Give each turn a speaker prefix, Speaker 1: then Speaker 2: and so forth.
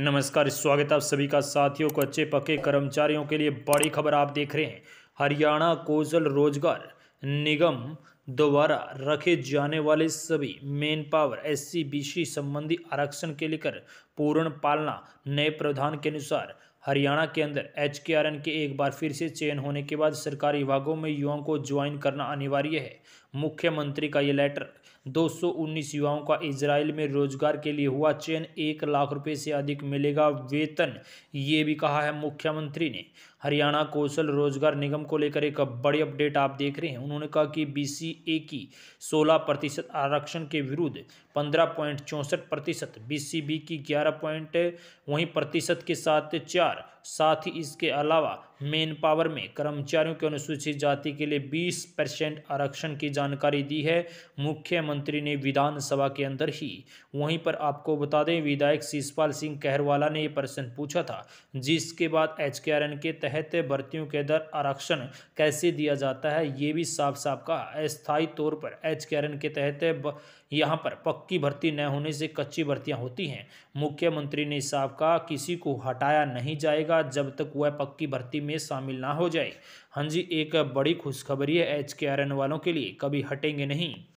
Speaker 1: नमस्कार स्वागत आप सभी का साथियों को अच्छे पक्के कर्मचारियों के लिए बड़ी खबर आप देख रहे हैं हरियाणा कौशल रोजगार निगम दोबारा रखे जाने वाले सभी मेन पावर एस सी संबंधी आरक्षण के लेकर पूर्ण पालना नए प्रावधान के अनुसार हरियाणा के अंदर एच के आर एन के एक बार फिर से चयन होने के बाद सरकारी विभागों में युवाओं को ज्वाइन करना अनिवार्य है मुख्यमंत्री का ये लेटर 219 युवाओं का इसराइल में रोजगार के लिए हुआ चयन एक लाख रुपए से अधिक मिलेगा वेतन ये भी कहा है मुख्यमंत्री ने हरियाणा कौशल रोजगार निगम को लेकर एक बड़ी अपडेट आप देख रहे हैं उन्होंने कहा कि बी सी ए की 16 प्रतिशत आरक्षण के विरुद्ध पंद्रह पॉइंट चौंसठ प्रतिशत बी की ग्यारह पॉइंट वहीं प्रतिशत के साथ चार साथ ही इसके अलावा मेन पावर में कर्मचारियों के अनुसूचित जाति के लिए 20 परसेंट आरक्षण की जानकारी दी है मुख्यमंत्री ने विधानसभा के अंदर ही वहीं पर आपको बता दें विधायक शीशपाल सिंह कहरवाला ने यह प्रश्न पूछा था जिसके बाद एच के तहत भर्तियों के दर आरक्षण कैसे दिया जाता है ये भी साफ साफ कहा अस्थायी तौर पर एच के तहत यहाँ पर पक्की भर्ती न होने से कच्ची भर्तियाँ होती हैं मुख्यमंत्री ने साफ कहा किसी को हटाया नहीं जाएगा जब तक वह पक्की भर्ती में शामिल ना हो जाए हाँ जी एक बड़ी खुशखबरी है एच के आर एन वालों के लिए कभी हटेंगे नहीं